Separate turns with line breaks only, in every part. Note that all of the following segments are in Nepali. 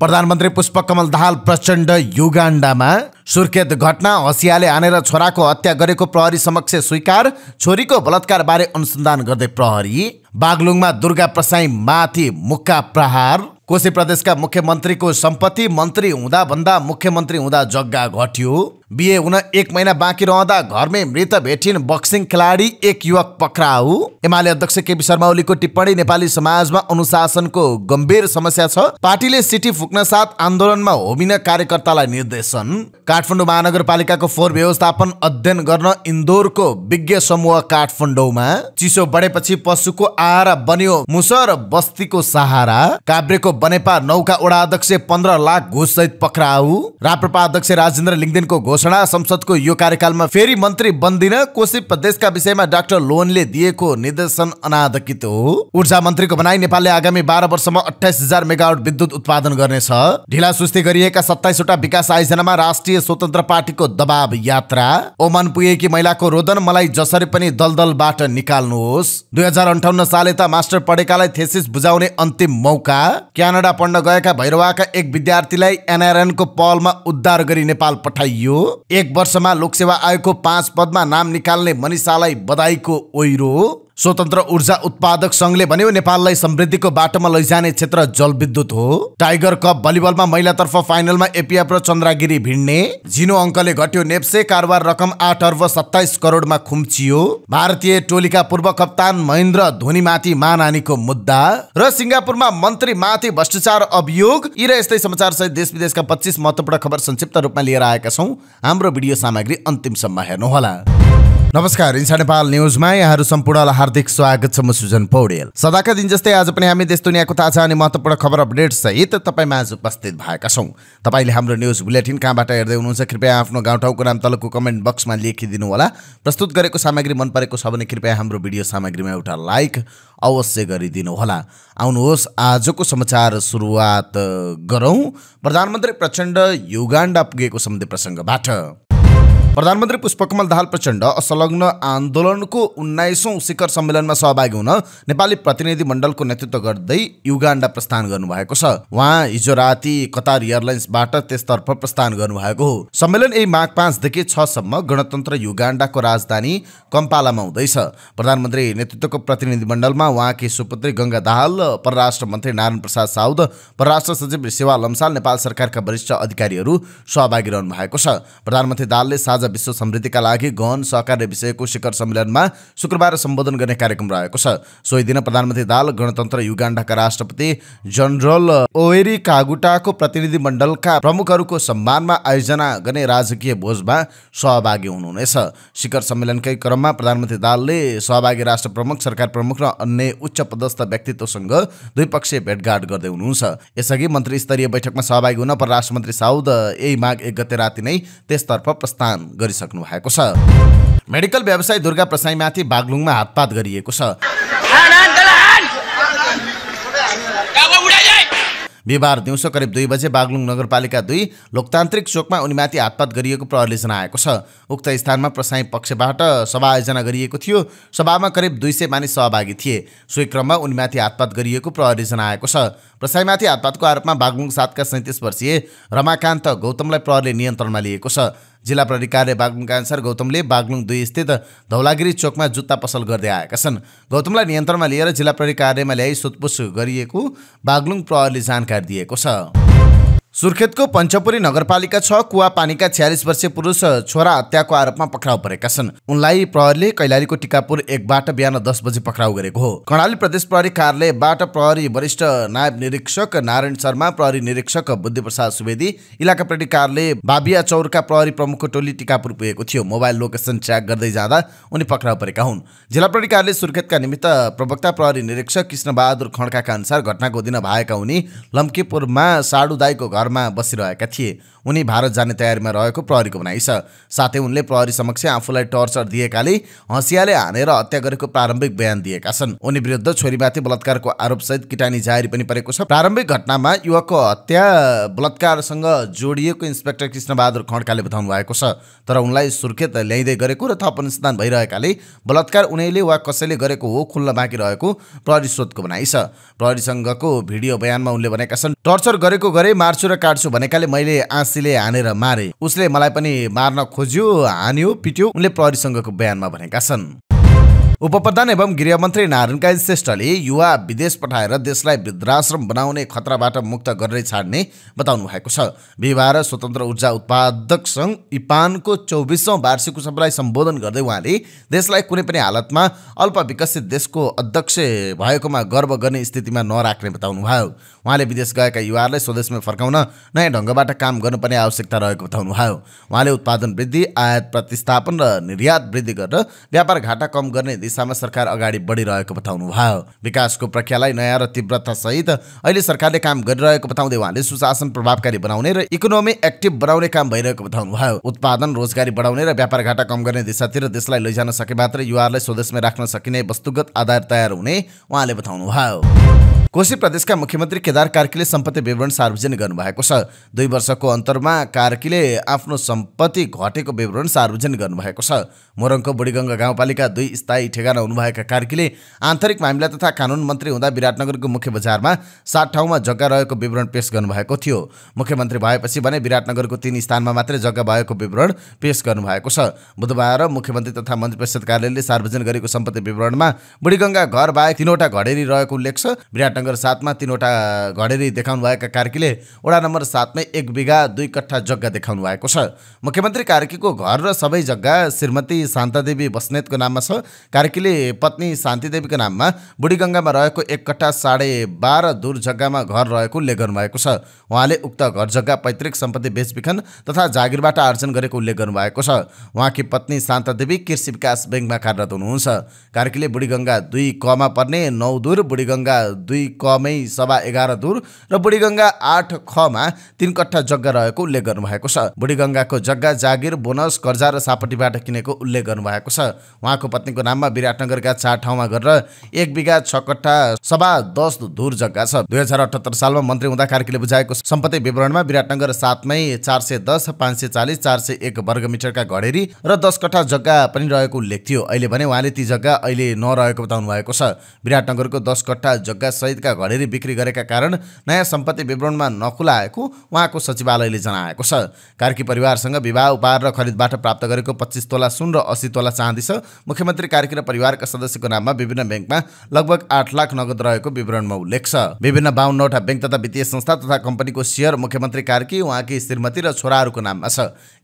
प्रधानमन्त्री पुष्पकमल दाहाल प्रचण्ड युगाण्डामा सुर्खेत घटना हसियाले आनेर छोराको हत्या गरेको प्रहरी समक्ष स्वीकार छोरीको बलात्कार बारे अनुसन्धान गर्दै प्रहरी बागलुङमा दुर्गा प्रसाई माथि मुक्का प्रहार कोशी प्रदेशका मुख्यमन्त्रीको सम्पत्ति मन्त्री हुँदाभन्दा मुख्यमन्त्री हुँदा जग्गा घट्यो बिहे हुन एक महिना बाँकी रहँदा घरमै मृत भेटिन् बक्सिङ खेलाडी एक युवक पक्राउ एमाले अध्यक्ष केपी शर्मा ओलीको टिप्पणी नेपाली समाजमा अनुशासनको गम्भीर समस्या छ पार्टीले सिटी फुक्न साथ आन्दोलनमा होमिन कार्यकर्तालाई निर्देशन काठमाडौँ महानगरपालिकाको फोहोर व्यवस्थापन अध्ययन गर्न इन्दोरको विज्ञ समूह काठमाडौँमा चिसो बढेपछि पशुको आहारा बन्यो मुसर बस्तीको सहारा काभ्रेको बनेपा नौका ओडा अध्यक्ष पन्ध्र लाख घुस सहित पक्राउ राप्रपा अध्यक्ष राजेन्द्र लिङदेनको घोषणा संसदको यो कार्यकालमा फेरि मन्त्री बन्दिन कोशी प्रदेशका विषयमा डाक्टर लोनले दिएको निर्देशन अनाधिकृत हो ऊर्जा मन्त्रीको भनाई नेपालले आगामी बाह्र वर्षमा अठाइस हजार मेगावट विद्युत उत्पादन गर्नेछ ढिला सुस्ती गरिएका सत्ताइसवटा विकास आयोजनामा राष्ट्रिय स्वतन्त्र पार्टीको दबाव यात्रा ओमान पुगेकी महिलाको रोदन मलाई जसरी पनि दलदलबाट निकाल्नुहोस् दुई हजार अन्ठाउन्न साल यता मास्टर पढेकालाई थेसिस बुझाउने अन्तिम मौका क्या क्यानाडा पढ्न गएका भैरवाका एक विद्यार्थीलाई एनआरएनको पहलमा उद्धार गरी नेपाल पठाइयो एक वर्षमा लोकसेवा आयोगको पाँच पदमा नाम निकाल्ने मनिषालाई बधाईको ओइरो स्वतन्त्र ऊर्जा उत्पादक संघले भन्यो नेपाललाई समृद्धिको बाटोमा लैजाने क्षेत्र जलविद्युत हो टाइगर कप भलिबलमा महिलातर्फ फाइनलमा एपिएफ र चन्द्रागिरी भिड्ने झिनो अङ्कले घट्यो नेप्से कारोबार रकम आठ अर्ब सत्ताइस करोडमा खुम्चियो भारतीय टोलीका पूर्व कप्तान महेन्द्र धोनीमाथि मानहानीको मुद्दा र सिङ्गापुरमा मन्त्रीमाथि भ्रष्टाचार अभियोग यी र यस्तै समाचार सहित देश विदेशका पच्चिस महत्वपूर्ण खबर संक्षिप्त रूपमा लिएर आएका छौँ हाम्रो भिडियो सामग्री अन्तिमसम्म हेर्नुहोला नमस्कार इन्सा नेपाल न्युजमा यहाँहरू सम्पूर्णलाई हार्दिक स्वागत छ म सुजन पौडेल सदाका दिन जस्तै आज पनि हामी देश दुनियाँको ताजा अनि महत्त्वपूर्ण खबर अपडेट सहित तपाईँमा आज उपस्थित भएका छौँ तपाईँले हाम्रो न्युज बुलेटिन कहाँबाट हेर्दै हुनुहुन्छ कृपया आफ्नो गाउँठाउँको नाम तलको कमेन्ट बक्समा लेखिदिनु होला प्रस्तुत गरेको सामग्री मन परेको छ भने कृपया हाम्रो भिडियो सामग्रीमा एउटा लाइक अवश्य गरिदिनु होला आउनुहोस् आजको समाचार सुरुवात गरौँ प्रधानमन्त्री प्रचण्ड युगाण्ड पुगेको सम्बन्धी प्रसङ्गबाट प्रधानमन्त्री पुष्पकमल दाहाल प्रचण्ड असलग्न आन्दोलनको उन्नाइसौँ शिखर सम्मेलनमा सहभागी हुन नेपाली प्रतिनिधि मण्डलको नेतृत्व गर्दै युगाण्डा प्रस्थान गर्नुभएको छ उहाँ हिजो राति कतार एयरलाइन्सबाट त्यसतर्फ प्रस्थान गर्नु भएको हो सम्मेलन यही माघ पाँचदेखि छसम्म गणतन्त्र युगाण्डाको राजधानी कम्पालामा हुँदैछ प्रधानमन्त्री नेतृत्वको प्रतिनिधि मण्डलमा उहाँकी सुपुत्री गङ्गा दाहाल परराष्ट्र मन्त्री नारायण प्रसाद साउद परराष्ट्र सचिव सेवा लम्साल नेपाल सरकारका वरिष्ठ अधिकारीहरू सहभागी रहनु भएको छ प्रधानमन्त्री दाहालले साझा विश्व समृद्धिका लागि गहन सहकार्य विषयको शिखर सम्मेलनमा शुक्रबार सम्बोधन गर्ने कार्यक्रम रहेको छ सोही दिन प्रधानमन्त्री दाल गणतन्त्र युगाण्डाका राष्ट्रपति जनरल ओएरी कागुटाको प्रतिनिधिमण्डलका प्रमुखहरूको सम्मानमा आयोजना गर्ने राजकीय भोजमा सहभागी हुनुहुनेछ शिखर सम्मेलनकै क्रममा प्रधानमन्त्री दालले सहभागी राष्ट्र प्रमुख सरकार प्रमुख र अन्य उच्च पदस्थ व्यक्तित्वसँग द्विपक्षीय भेटघाट गर्दै हुनुहुन्छ यसअघि मन्त्री स्तरीय बैठकमा सहभागी हुन परराष्ट्र मन्त्री साउद यही माघ एक गते राति नै त्यसतर्फ प्रस्थान गरिसक्नु भएको छ मेडिकल व्यवसाय दुर्गा प्रसाईमाथि बागलुङमा हातपात गरिएको छ बिहिबार दिउँसो करिब दुई बजे बागलुङ नगरपालिका दुई लोकतान्त्रिक चोकमा उनीमाथि हातपात गरिएको प्रहरले जनाएको छ उक्त स्थानमा प्रसाई पक्षबाट सभा आयोजना गरिएको थियो सभामा करिब दुई सय मानिस सहभागी थिए सोही क्रममा उनीमाथि हातपात गरिएको प्रहरले जनाएको छ प्रसाईमाथि हातपातको आरोपमा बागलुङ सातका सैँतिस वर्षीय रमाकान्त गौतमलाई प्रहरले नियन्त्रणमा लिएको छ जिल्ला प्रहरी कार्य बागलुङका अनुसार गौतमले बागलुङ दुई स्थित धौलागिरी चोकमा जुत्ता पसल गर्दै आएका छन् गौतमलाई नियन्त्रणमा लिएर जिल्ला प्रहरी कार्यमा ल्याई सोधपुछ गरिएको बागलुङ प्रहरीले जानकारी दिएको छ सुर्खेतको पञ्चपुरी नगरपालिका छ कुवा पानीका छ्यालिस वर्षीय पुरुष छोरा हत्याको आरोपमा पक्राउ परेका छन् उनलाई प्रहरीले कैलालीको टिकापुर एकबाट बिहान दस बजी पक्राउ गरेको हो कर्णाली प्रदेश प्रहरी कार्यालयबाट प्रहरी वरिष्ठ नायब निरीक्षक नारायण शर्मा प्रहरी निरीक्षक बुद्धिप्रसाद सुवेदी इलाका प्रहरी कार्यालय बाबिया चौरका प्रहरी प्रमुखको टोली टिकापुर पुगेको थियो मोबाइल लोकेसन ट्र्याक गर्दै जाँदा उनी पक्राउ परेका हुन् जिल्ला प्रहरी कार्यालय सुर्खेतका निमित्त प्रवक्ता प्रहरी निरीक्षक कृष्ण बहादुर खड्काका अनुसार घटनाको दिन भएका उनी लम्कीपुरमा साडुदाईको घर मा बसिरहेका थिए उनी भारत जाने तयारीमा रहेको प्रहरीको भनाइ छ साथै उनले प्रहरी समक्ष आफूलाई टर्चर दिएकाले हँसियाले हानेर हत्या गरेको प्रारम्भिक बयान दिएका छन् उनी विरुद्ध छोरीमाथि बलात्कारको आरोपसहित किटानी जारी पनि परेको छ प्रारम्भिक घटनामा युवकको हत्या बलात्कारसँग जोडिएको इन्सपेक्टर कृष्णबहादुर खड्काले बताउनु भएको छ तर उनलाई सुर्खेत ल्याइँदै गरेको र थप अनुसन्धान भइरहेकाले बलात्कार उनैले वा कसैले गरेको हो खुल्न बाँकी रहेको प्रहरी स्रोतको भनाइ छ प्रहरीसँगको भिडियो बयानमा उनले भनेका छन् टर्चर गरेको गरे मार्छु र काट्छु भनेकाले मैले आँसी मान्छेले हानेर मारे उसले मलाई पनि मार्न खोज्यो हान्यो पिट्यो उनले प्रहरीसँगको बयानमा भनेका छन् उपप्रधान एवं गृहमन्त्री नारायण काजी श्रेष्ठले युवा विदेश पठाएर देशलाई वृद्धाश्रम बनाउने खतराबाट मुक्त गरेर छाड्ने बताउनु भएको छ बिहिबार स्वतन्त्र ऊर्जा उत्पादक सङ्घ इपानको चौबिसौँ वार्षिक उत्सवलाई सम्बोधन गर्दै उहाँले देशलाई कुनै पनि हालतमा अल्प विकसित देशको अध्यक्ष भएकोमा गर्व गर्ने स्थितिमा नराख्ने बताउनु भयो उहाँले विदेश गएका युवाहरूलाई स्वदेशमा फर्काउन नयाँ ढङ्गबाट काम गर्नुपर्ने आवश्यकता रहेको बताउनुभयो उहाँले उत्पादन वृद्धि आयात प्रतिस्थापन र निर्यात वृद्धि गरेर व्यापार घाटा कम गर्ने दिशामा सरकार अगाडि बढिरहेको बताउनुभयो विकासको प्रक्रियालाई नयाँ र तीव्रता सहित अहिले सरकारले काम गरिरहेको बताउँदै उहाँले सुशासन प्रभावकारी बनाउने र इकोनोमी एक्टिभ बनाउने काम भइरहेको बताउनु भयो उत्पादन रोजगारी बढाउने र व्यापार घाटा कम गर्ने दिशातिर देशलाई लैजान सके मात्र युवाहरूलाई स्वदेशमा राख्न सकिने वस्तुगत आधार तयार हुने उहाँले बताउनु भयो कोशी प्रदेशका मुख्यमन्त्री केदार कार्कीले सम्पत्ति विवरण सार्वजनिक गर्नुभएको छ दुई वर्षको अन्तरमा कार्कीले आफ्नो सम्पत्ति घटेको विवरण सार्वजनिक गर्नुभएको छ मोरङको बुढीगङ्गा गाउँपालिका दुई स्थायी ठेगाना हुनुभएका कार्कीले आन्तरिक मामिला तथा कानुन मन्त्री हुँदा विराटनगरको मुख्य बजारमा सात ठाउँमा जग्गा रहेको विवरण पेश गर्नुभएको थियो मुख्यमन्त्री भएपछि भने विराटनगरको तीन स्थानमा मात्रै जग्गा भएको विवरण पेश गर्नुभएको छ बुधबार मुख्यमन्त्री तथा मन्त्री परिषद कार्यालयले सार्वजनिक गरेको सम्पत्ति विवरणमा बुढीगङ्गा घर बाहेक तिनवटा घडेरी रहेको उल्लेख छ विराट नम्बर सातमा तिनवटा घडेरी देखाउनु देखाउनुभएका कार्कीले वडा नम्बर सातमै एक बिघा दुई कट्ठा जग्गा देखाउनु भएको छ मुख्यमन्त्री कार्कीको घर र सबै जग्गा श्रीमती शान्तादेवी बस्नेतको नाममा छ कार्कीले पत्नी शान्तिदेवीको नाममा बुढीगङ्गामा रहेको एक कट्ठा साढे बाह्र दूर जग्गामा घर रहेको उल्लेख गर्नुभएको छ उहाँले उक्त घर जग्गा पैतृक सम्पत्ति बेचबिखन तथा जागिरबाट आर्जन गरेको उल्लेख गर्नुभएको छ उहाँकी पत्नी शान्तादेवी कृषि विकास ब्याङ्कमा कार्यरत हुनुहुन्छ कार्कीले बुढीगङ्गा दुई कमा पर्ने नौ दूर बुढीगङ्गा दुई दुई कमै सभा एघार दूर र बुढीगङ्गा आठ खमा तीन कट्ठा जग्गा रहेको उल्लेख गर्नु भएको छ बुढीगङ्गाको जग्गा जागिर बोनस कर्जा र सापट्टिबाट किनेको उल्लेख गर्नु भएको छ उहाँको पत्नीको नाममा विराटनगरका चार ठाउँमा गरेर एक बिघा छ कट्ठा सभा दस धुर जग्गा छ दुई हजार अठहत्तर सालमा मन्त्री हुँदा कार्कीले बुझाएको सम्पत्ति विवरणमा विराटनगर सातमै चार सय दस पाँच सय चालिस चार सय एक वर्ग मिटरका घडेरी र दस कट्ठा जग्गा पनि रहेको उल्लेख थियो अहिले भने उहाँले ती जग्गा अहिले नरहेको बताउनु भएको छ विराटनगरको दस कट्ठा जग्गा सहित लगायतका घडेरी बिक्री गरेका कारण नयाँ सम्पत्ति विवरणमा नखुलाएको उहाँको सचिवालयले जनाएको छ कार्की परिवारसँग विवाह उपहार र खरिदबाट प्राप्त गरेको पच्चिस तोला सुन र अस्सी तोला चाँदी छ मुख्यमन्त्री कार्की र परिवारका सदस्यको नाममा विभिन्न ब्याङ्कमा लगभग आठ लाख नगद रहेको विवरणमा उल्लेख छ विभिन्न बाहन्नवटा ब्याङ्क तथा वित्तीय संस्था तथा कम्पनीको सेयर मुख्यमन्त्री कार्की उहाँकी श्रीमती र छोराहरूको नाममा छ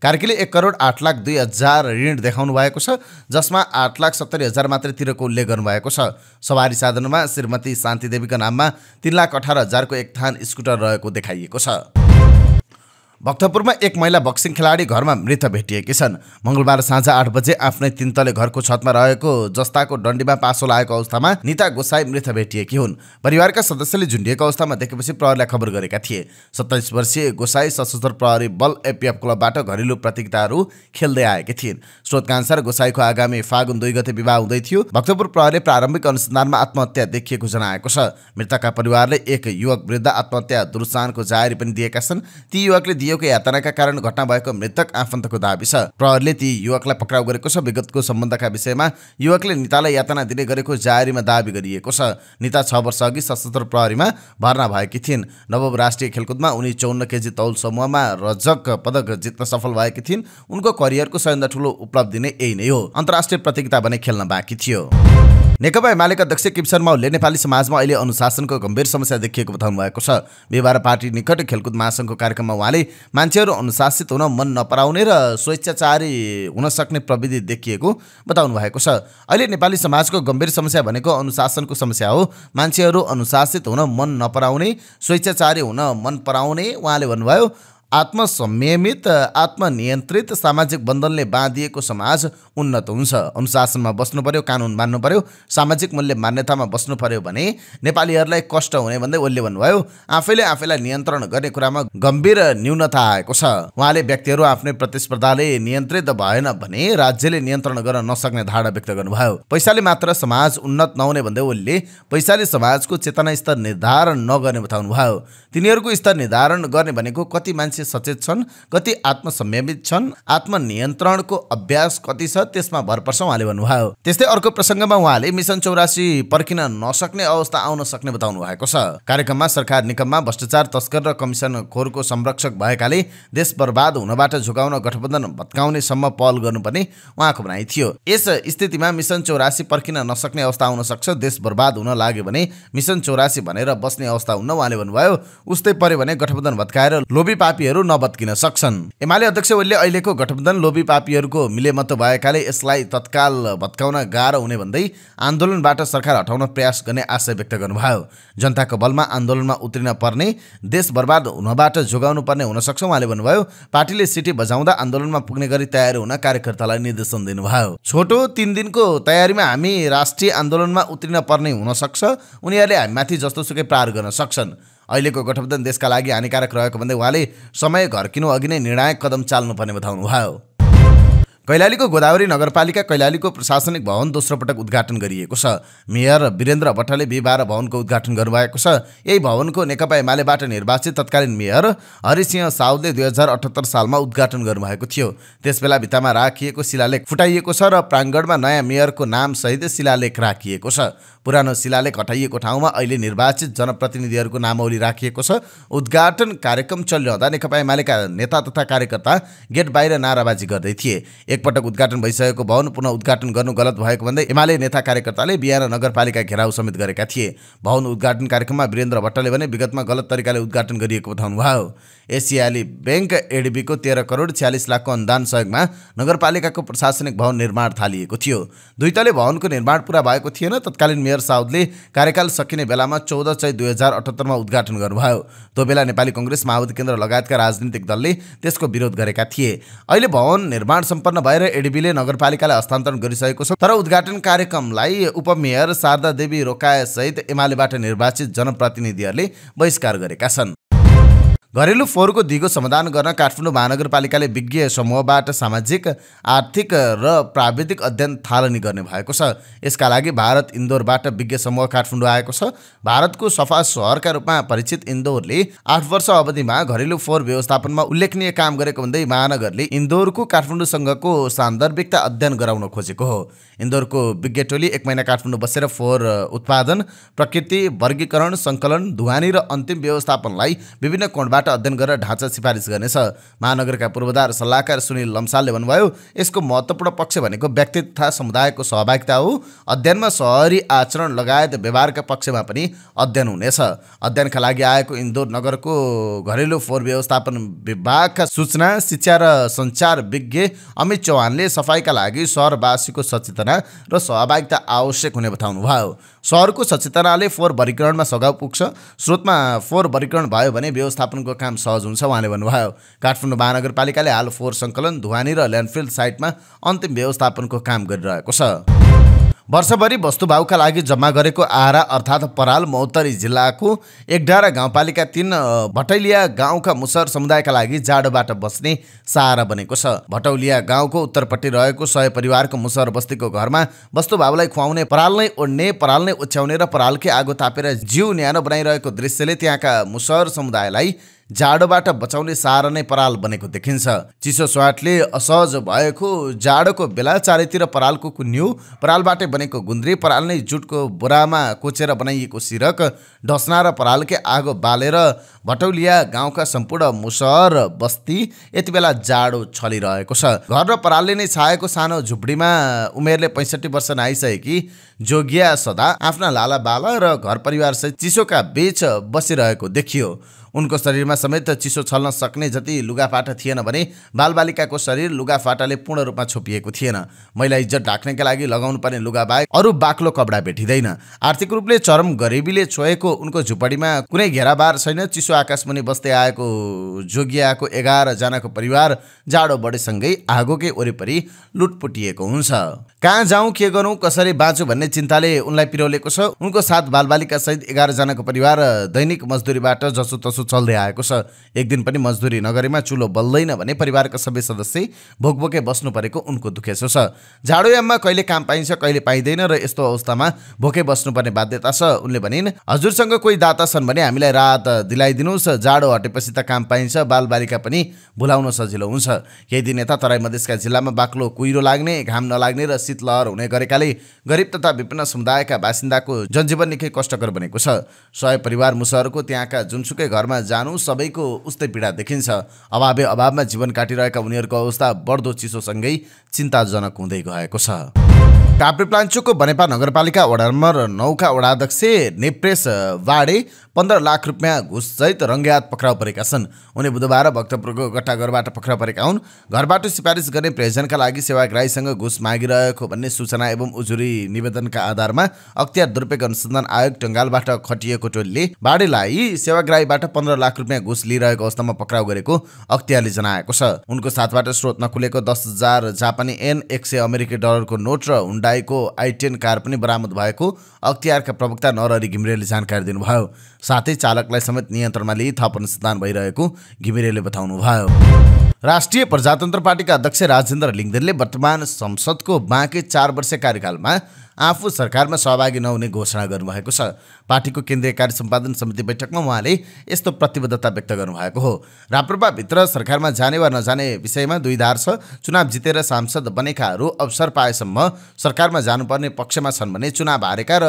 कार्कीले एक करोड आठ लाख दुई हजार ऋण देखाउनु भएको छ जसमा आठ लाख सत्तरी हजार मात्रै तिरको उल्लेख गर्नुभएको छ सवारी साधनमा श्रीमती शान्ति देवीको नाममा तिन लाख अठार हजारको एक थान स्कुटर रहेको देखाइएको छ भक्तपुरमा एक महिला बक्सिङ खेलाडी घरमा मृत भेटिएकी छन् मङ्गलबार साँझ आठ बजे आफ्नै तिन तले घरको छतमा रहेको जस्ताको डन्डीमा पासो लागेको अवस्थामा निता गोसाई मृत भेटिएकी हुन् परिवारका सदस्यले झुन्डिएको अवस्थामा देखेपछि प्रहरीलाई खबर गरेका थिए सत्ताइस वर्षीय गोसाई सशस्त्र प्रहरी बल एपिएफ क्लबबाट घरेलु प्रतियोगिताहरू खेल्दै आएकी थिइन् स्रोतका अनुसार गोसाईको आगामी फागुन दुई गते विवाह हुँदै थियो भक्तपुर प्रहरीले प्रारम्भिक अनुसन्धानमा आत्महत्या देखिएको जनाएको छ मृतकका परिवारले एक युवक वृद्ध आत्महत्या दुरुसानको जाहेरी पनि दिएका छन् ती युवकले दिएको यातनाका कारण घटना भएको मृतक आफन्तको दावी छ प्रहरले ती युवकलाई पक्राउ गरेको छ विगतको सम्बन्धका विषयमा युवकले नितालाई यातना दिने गरेको जारीमा दावी गरिएको छ निता छ वर्ष अघि सशस्त्र प्रहरीमा भर्ना भएकी थिइन् नवम राष्ट्रिय खेलकुदमा उनी चौन्न केजी तौल समूहमा रजक पदक जित्न सफल भएकी थिइन् उनको करियरको सबैभन्दा ठुलो उपलब्धि नै यही नै हो अन्तर्राष्ट्रिय प्रतियोगिता भने खेल्न बाँकी थियो नेकपा एमालेका अध्यक्ष शर्मा माउले नेपाली समाजमा अहिले अनुशासनको गम्भीर समस्या देखिएको बताउनु भएको छ बिहिबार पार्टी निकट खेलकुद महासङ्घको कार्यक्रममा उहाँले मान्छेहरू अनुशासित हुन मन नपराउने र स्वेच्छाचारी हुन सक्ने प्रविधि देखिएको बताउनु भएको छ अहिले नेपाली समाजको गम्भीर समस्या भनेको अनुशासनको समस्या हो मान्छेहरू अनुशासित हुन मन नपराउने स्वेच्छाचारी हुन मन पराउने उहाँले भन्नुभयो आत्मसंयमित आत्मनियन्त्रित सामाजिक बन्धनले बाँधिएको समाज उन्नत हुन्छ अनुशासनमा बस्नु पर्यो कानुन मान्नु पर्यो सामाजिक मूल्य मान्यतामा बस्नु पर्यो भने नेपालीहरूलाई कष्ट हुने भन्दै ओलीले भन्नुभयो आफैले आफैलाई नियन्त्रण गर्ने कुरामा गम्भीर न्यूनता आएको छ उहाँले व्यक्तिहरू आफ्नै प्रतिस्पर्धाले नियन्त्रित भएन भने राज्यले नियन्त्रण गर्न नसक्ने धारणा व्यक्त गर्नुभयो पैसाले मात्र समाज उन्नत नहुने भन्दै ओलीले पैसाले समाजको चेतना स्तर निर्धारण नगर्ने बताउनु भयो तिनीहरूको स्तर निर्धारण गर्ने भनेको कति मान्छे सचेत छन् कति आत्मसंयमित छन् आत्मनियन्त्रणको अभ्यास कति छ त्यसमा भर पर्छ उहाँले भन्नुभयो त्यस्तै अर्को प्रसङ्गमा उहाँले मिसन चौरासी पर्खिन नसक्ने अवस्था आउन सक्ने बताउनु भएको छ कार्यक्रममा सरकार निगममा भ्रष्टाचार तस्कर र कमिसन खोरको संरक्षक भएकाले देश बर्बाद हुनबाट झुकाउन गठबन्धन सम्म पहल गर्नुपर्ने उहाँको भनाइ थियो यस स्थितिमा मिसन चौरासी पर्खिन नसक्ने अवस्था आउन सक्छ देश बर्बाद हुन लाग्यो भने मिसन चौरासी भनेर बस्ने अवस्था हुन्न उहाँले भन्नुभयो उस्तै पर्यो भने गठबन्धन भत्काएर लोभी पापीहरू पार्टीहरू नबत्किन सक्छन् एमाले अध्यक्ष ओलीले अहिलेको गठबन्धन लोभी पापीहरूको मिलेमतो भएकाले यसलाई तत्काल भत्काउन गाह्रो हुने भन्दै आन्दोलनबाट सरकार हटाउन प्रयास गर्ने आशय व्यक्त गर्नुभयो जनताको बलमा आन्दोलनमा उत्रिन पर्ने देश बर्बाद हुनबाट जोगाउनु पर्ने सक्छ उहाँले भन्नुभयो पार्टीले सिटी बजाउँदा आन्दोलनमा पुग्ने गरी तयारी हुन कार्यकर्तालाई निर्देशन दिनुभयो छोटो तिन दिनको तयारीमा हामी राष्ट्रिय आन्दोलनमा उत्रिन पर्ने हुनसक्छ उनीहरूले हामीमाथि जस्तोसुकै प्रहार गर्न सक्छन् अहिलेको गठबन्धन देशका लागि हानिकारक रहेको भन्दै उहाँले समय घर्किनु अघि नै निर्णायक कदम चाल्नुपर्ने बताउनुभयो कैलालीको गोदावरी नगरपालिका कैलालीको प्रशासनिक भवन दोस्रो पटक उद्घाटन गरिएको छ मेयर वीरेन्द्र भट्टले बिहिबार भवनको उद्घाटन गर्नुभएको छ यही भवनको नेकपा एमालेबाट निर्वाचित तत्कालीन मेयर हरिसिंह साउदले दुई हजार अठहत्तर सालमा उद्घाटन गर्नुभएको थियो त्यसबेला भित्तामा राखिएको शिलालेख फुटाइएको छ र प्राङ्गणमा नयाँ मेयरको नामसहित शिलालेख राखिएको छ पुरानो शिलालेख हटाइएको ठाउँमा अहिले निर्वाचित जनप्रतिनिधिहरूको नामावली राखिएको छ उद्घाटन कार्यक्रम चलिरहँदा नेकपा एमालेका नेता तथा कार्यकर्ता गेट बाहिर नाराबाजी गर्दै थिए एकपटक उद्घाटन भइसकेको भवन पुनः उद्घाटन गर्नु गलत भएको भन्दै एमाले नेता कार्यकर्ताले बिहान नगरपालिका घेराउ समेत गरेका थिए भवन उद्घाटन कार्यक्रममा वीरेन्द्र भट्टले भने विगतमा गलत तरिकाले उद्घाटन गरिएको बताउनु भयो एसियाली ब्याङ्क एडिबीको तेह्र करोड छ्यालिस लाखको अनुदान सहयोगमा नगरपालिकाको प्रशासनिक भवन निर्माण थालिएको थियो दुई तले भवनको निर्माण पुरा भएको थिएन तत्कालीन मेयर साउदले कार्यकाल सकिने बेलामा चौध चै दुई हजार अठहत्तरमा उद्घाटन गर्नुभयो त्यो बेला नेपाली कङ्ग्रेस माओवादी केन्द्र लगायतका राजनीतिक दलले त्यसको विरोध गरेका थिए अहिले भवन निर्माण सम्पन्न नभएर एडिबीले नगरपालिकालाई हस्तान्तरण गरिसकेको छ तर उद्घाटन कार्यक्रमलाई उपमेयर शारदा देवी सहित एमालेबाट निर्वाचित जनप्रतिनिधिहरूले बहिष्कार गरेका छन् घरेलु फोहोरको दिगो समाधान गर्न काठमाडौँ महानगरपालिकाले विज्ञ समूहबाट सामाजिक आर्थिक र प्राविधिक अध्ययन थालनी गर्ने भएको छ यसका लागि भारत इन्दोरबाट विज्ञ समूह काठमाडौँ आएको छ भारतको सफा सहरका रूपमा परिचित इन्दोरले आठ वर्ष अवधिमा घरेलु फोहोर व्यवस्थापनमा उल्लेखनीय काम गरेको भन्दै महानगरले इन्दोरको काठमाडौँसँगको सान्दर्भिकता अध्ययन गराउन खोजेको हो इन्दोरको विज्ञ टोली एक महिना काठमाडौँ बसेर फोहोर उत्पादन प्रकृति वर्गीकरण सङ्कलन धुवानी र अन्तिम व्यवस्थापनलाई विभिन्न कोणबाट बाट अध्ययन गरेर ढाँचा सिफारिस गर्नेछ महानगरका पूर्वधार सल्लाहकार सुनिल लम्सालले भन्नुभयो यसको महत्त्वपूर्ण पक्ष भनेको व्यक्ति तथा समुदायको सहभागिता हो अध्ययनमा सहरी आचरण लगायत व्यवहारका पक्षमा पनि अध्ययन हुनेछ अध्ययनका लागि आएको इन्दोर नगरको घरेलु फोहोर व्यवस्थापन विभागका सूचना शिक्षा र सञ्चार विज्ञ अमित चौहानले सफाइका लागि सहरवासीको सचेतना र सहभागिता आवश्यक हुने बताउनुभयो सहरको सचेतनाले फोहोर वर्गीकरणमा सघाउ पुग्छ स्रोतमा फोहोर वर्गीकरण भयो भने व्यवस्थापनको काम सहज हुन्छ उहाँले भन्नुभयो काठमाडौँ महानगरपालिकाले हाल फोहोर सङ्कलन धुवानी र ल्यान्डफिल्ड साइटमा अन्तिम व्यवस्थापनको काम गरिरहेको छ वर्षभरि वस्तुभावका लागि जम्मा गरेको आहारा अर्थात् पराल मौतरी जिल्लाको एकडारा गाउँपालिका तिन भटैलिया गाउँका मुसर समुदायका लागि जाडोबाट बस्ने सहारा बनेको छ भटौलिया गाउँको उत्तरपट्टि रहेको सय परिवारको मुसर बस्तीको घरमा वस्तुभावलाई खुवाउने पराल नै ओड्ने पराल नै ओछ्याउने र परालकै आगो तापेर जिउ न्यानो बनाइरहेको दृश्यले त्यहाँका मुसर समुदायलाई जाडोबाट बचाउने सहारा नै पराल बनेको देखिन्छ चिसो स्वाटले असहज भएको जाडोको बेला चारैतिर परालको कुन्यु परालबाटै बनेको गुन्द्री पराल नै जुटको बोरामा कोचेर बनाइएको सिरक ढस्ना र परालकै आगो बालेर भटौलिया गाउँका सम्पूर्ण मुसहर बस्ती यति बेला जाडो छलिरहेको छ घर र परालले नै छाएको सानो झुपडीमा उमेरले पैँसठी वर्ष नआइसकेकी जोगिया सदा आफ्ना लाला बाला र घर परिवारसहित चिसोका बीच बसिरहेको देखियो उनको शरीरमा समेत चिसो छल्न सक्ने जति लुगाफाटा थिएन भने बालबालिकाको शरीर लुगाफाटाले पूर्ण रूपमा छोपिएको थिएन महिला इज्जत ढाक्नका लागि लगाउनु पर्ने लुगा बाहेक अरू बाक्लो कपडा भेटिँदैन आर्थिक रूपले चरम गरिबीले छोएको उनको झुपडीमा कुनै घेराबार छैन चिसो आकाशमुनि बस्दै आएको जोगियाको एघारजनाको परिवार जाडो बढेसँगै आगोकै वरिपरि लुटपुटिएको हुन्छ कहाँ जाउँ के गरौँ कसरी बाँचु भन्ने चिन्ताले उनलाई पिरोलेको छ उनको साथ बालबालिका सहित एघारजनाको परिवार दैनिक मजदुरीबाट जसोतसो चल्दै आएको छ एक दिन पनि मजदुरी नगरेमा चुलो बल्दैन भने परिवारका सबै सदस्य भोकभोकै बस्नु परेको उनको दुखेसो छ झाडुयाममा कहिले काम पाइन्छ कहिले पाइँदैन र यस्तो अवस्थामा भोकै बस्नुपर्ने बाध्यता छ उनले भनिन् हजुरसँग कोही दाता छन् भने हामीलाई राहत दिलाइदिनुहोस् जाडो हटेपछि त काम पाइन्छ बालबालिका पनि भुलाउन सजिलो हुन्छ केही दिन यता तराई मधेसका जिल्लामा बाक्लो कुहिरो लाग्ने घाम नलाग्ने र शीतलहर हुने गरेकाले गरिब तथा विभिन्न समुदायका बासिन्दाको जनजीवन निकै कष्टकर बनेको छ सय परिवार मुसहरूको त्यहाँका जुनसुकै घरमा जानु सबैको उस्तै पीडा देखिन्छ अभावे अभावमा जीवन काटिरहेका उनीहरूको अवस्था बढ्दो चिसोसँगै चिन्ताजनक हुँदै गएको छ काप्रेप्लाञ्चोकको बनेपा नगरपालिका वडा नम्बर नौका वडाध्यक्ष नेप्रेस वाडे पन्ध्र लाख रुपियाँ घुससहित रङ्गयात पक्राउ परेका छन् उनी बुधबार भक्तपुरको गट्टा घरबाट पक्राउ परेका हुन् घरबाट सिफारिस गर्ने प्रयोजनका लागि सेवाग्राहीसँग घुस मागिरहेको भन्ने सूचना एवं उजुरी निवेदनका आधारमा अख्तियार दुर्पयोग अनुसन्धान आयोग टङ्गालबाट खटिएको टोलीले बाडेलाई सेवाग्राहीबाट पन्ध्र लाख रुपियाँ घुस लिइरहेको अवस्थामा पक्राउ गरेको अख्तियारले जनाएको छ उनको साथबाट स्रोत नखुलेको दस हजार जापानी एन एक सय अमेरिकी डलरको नोट र हुन्डाईको आइटेन कार पनि बरामद भएको अख्तियारका प्रवक्ता नरहरी घिमिरेले जानकारी दिनुभयो साथै चालकलाई समेत नियन्त्रणमा लिई थप अनुसन्धान भइरहेको घिमिरेले बताउनुभयो राष्ट्रिय प्रजातन्त्र पार्टीका अध्यक्ष राजेन्द्र लिङ्गदेनले वर्तमान संसदको बाँकी चार वर्ष कार्यकालमा आफू सरकारमा सहभागी नहुने घोषणा गर्नुभएको छ पार्टीको केन्द्रीय कार्य सम्पादन समिति बैठकमा उहाँले यस्तो प्रतिबद्धता व्यक्त गर्नुभएको हो राप्रपाभित्र सरकारमा जाने वा नजाने विषयमा दुई धार छ चुनाव जितेर सांसद बनेकाहरू अवसर पाएसम्म सरकारमा जानुपर्ने पक्षमा छन् भने चुनाव हारेका र